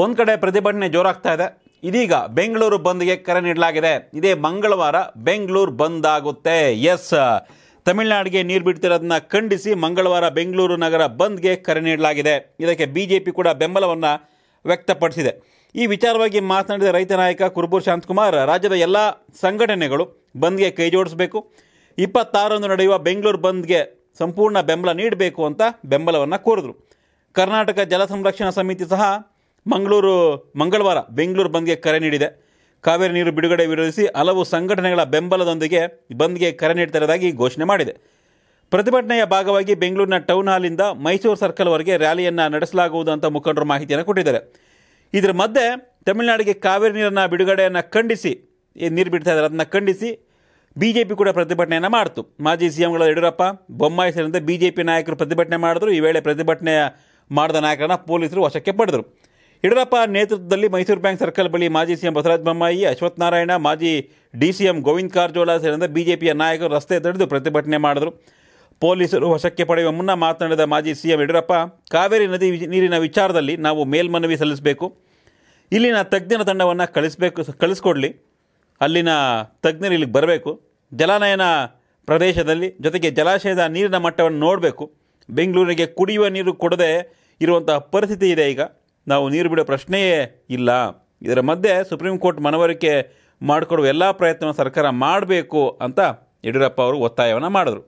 ಒಂದು ಕಡೆ ಪ್ರತಿಭಟನೆ ಜೋರಾಗ್ತಾ ಇದೆ ಇದೀಗ ಬೆಂಗಳೂರು ಬಂದ್ಗೆ ಕರೆ ನೀಡಲಾಗಿದೆ ಇದೇ ಮಂಗಳವಾರ ಬೆಂಗಳೂರು ಬಂದ್ ಆಗುತ್ತೆ ಎಸ್ ತಮಿಳುನಾಡಿಗೆ ನೀರು ಬಿಡ್ತಿರೋದನ್ನ ಖಂಡಿಸಿ ಮಂಗಳವಾರ ಬೆಂಗಳೂರು ನಗರ ಬಂದ್ಗೆ ಕರೆ ನೀಡಲಾಗಿದೆ ಇದಕ್ಕೆ ಬಿ ಜೆ ಪಿ ಕೂಡ ಬೆಂಬಲವನ್ನು ವ್ಯಕ್ತಪಡಿಸಿದೆ ಈ ವಿಚಾರವಾಗಿ ಮಾತನಾಡಿದ ರೈತ ನಾಯಕ ಕುರುಬೂರ್ ಶಾಂತಕುಮಾರ್ ರಾಜ್ಯದ ಎಲ್ಲ ಸಂಘಟನೆಗಳು ಬಂದ್ಗೆ ಕೈ ಜೋಡಿಸಬೇಕು ಇಪ್ಪತ್ತಾರರಂದು ನಡೆಯುವ ಬೆಂಗಳೂರು ಬಂದ್ಗೆ ಸಂಪೂರ್ಣ ಬೆಂಬಲ ನೀಡಬೇಕು ಅಂತ ಬೆಂಬಲವನ್ನು ಕೋರಿದರು ಕರ್ನಾಟಕ ಜಲ ಸಂರಕ್ಷಣಾ ಸಮಿತಿ ಸಹ ಮಂಗಳೂರು ಮಂಗಳವಾರ ಬೆಂಗಳೂರು ಬಂದ್ಗೆ ಕರೆ ನೀಡಿದೆ ಕಾವೇರಿ ನೀರು ಬಿಡುಗಡೆ ವಿರೋಧಿಸಿ ಹಲವು ಸಂಘಟನೆಗಳ ಬೆಂಬಲದೊಂದಿಗೆ ಬಂದ್ಗೆ ಕರೆ ನೀಡ್ತಿರೋದಾಗಿ ಘೋಷಣೆ ಮಾಡಿದೆ ಪ್ರತಿಭಟನೆಯ ಭಾಗವಾಗಿ ಬೆಂಗಳೂರಿನ ಟೌನ್ ಹಾಲಿಂದ ಮೈಸೂರು ಸರ್ಕಲ್ವರೆಗೆ ರ್ಯಾಲಿಯನ್ನು ನಡೆಸಲಾಗುವುದು ಅಂತ ಮುಖಂಡರು ಮಾಹಿತಿಯನ್ನು ಕೊಟ್ಟಿದ್ದಾರೆ ಇದರ ಮಧ್ಯೆ ತಮಿಳುನಾಡಿಗೆ ಕಾವೇರಿ ನೀರನ್ನು ಬಿಡುಗಡೆಯನ್ನು ಖಂಡಿಸಿ ನೀರು ಬಿಡ್ತಾ ಇದ್ದಾರೆ ಅದನ್ನು ಖಂಡಿಸಿ ಬಿ ಜೆ ಪಿ ಕೂಡ ಪ್ರತಿಭಟನೆಯನ್ನು ಮಾಡಿತು ಮಾಜಿ ಸಿ ಎಂಗಳ ಯಡಿಯೂರಪ್ಪ ಬೊಮ್ಮಾಯಿ ಸೇರಿದಂತೆ ಬಿ ಜೆ ಪಿ ನಾಯಕರು ಪ್ರತಿಭಟನೆ ಮಾಡಿದ್ರು ಈ ವೇಳೆ ಪ್ರತಿಭಟನೆ ಮಾಡಿದ ನಾಯಕರನ್ನು ಪೊಲೀಸರು ವಶಕ್ಕೆ ಪಡೆದರು ಯಡಿಯೂರಪ್ಪ ನೇತೃತ್ವದಲ್ಲಿ ಮೈಸೂರು ಬ್ಯಾಂಕ್ ಸರ್ಕಲ್ ಬಳಿ ಮಾಜಿ ಸಿಎಂ ಬಸವರಾಜ ಬೊಮ್ಮಾಯಿ ಅಶ್ವಥ್ ನಾರಾಯಣ ಮಾಜಿ D C M Govinda Karajol ಸೇರಿದಂತೆ ಬಿಜೆಪಿಯ ನಾಯಕರು ರಸ್ತೆ ತಡೆದು ಪ್ರತಿಭಟನೆ ಮಾಡಿದರು ಪೊಲೀಸರು ವಶಕ್ಕೆ ಪಡೆಯುವ ಮುನ್ನ ಮಾತನಾಡಿದ ಮಾಜಿ ಸಿ ಎಂ ಯಡಿಯೂರಪ್ಪ ಕಾವೇರಿ ನದಿ ನೀರಿನ ವಿಚಾರದಲ್ಲಿ ನಾವು ಮೇಲ್ಮನವಿ ಸಲ್ಲಿಸಬೇಕು ಇಲ್ಲಿನ ತಜ್ಞರ ತಂಡವನ್ನು ಕಳಿಸಬೇಕು ಕಳಿಸ್ಕೊಡ್ಲಿ ಅಲ್ಲಿನ ತಜ್ಞರು ಇಲ್ಲಿಗೆ ಬರಬೇಕು ಜಲಾನಯನ ಪ್ರದೇಶದಲ್ಲಿ ಜೊತೆಗೆ ಜಲಾಶಯದ ನೀರಿನ ಮಟ್ಟವನ್ನು ನೋಡಬೇಕು ಬೆಂಗಳೂರಿಗೆ ಕುಡಿಯುವ ನೀರು ಕೊಡದೆ ಇರುವಂತಹ ಪರಿಸ್ಥಿತಿ ಇದೆ ಈಗ ನಾವು ನೀರು ಬಿಡೋ ಪ್ರಶ್ನೆಯೇ ಇಲ್ಲ ಇದರ ಮಧ್ಯೆ ಸುಪ್ರೀಂ ಕೋರ್ಟ್ ಮನವರಿಕೆ ಮಾಡಿಕೊಡುವ ಎಲ್ಲ ಪ್ರಯತ್ನ ಸರ್ಕಾರ ಮಾಡಬೇಕು ಅಂತ ಯಡಿಯೂರಪ್ಪ ಅವರು ಒತ್ತಾಯವನ್ನು ಮಾಡಿದ್ರು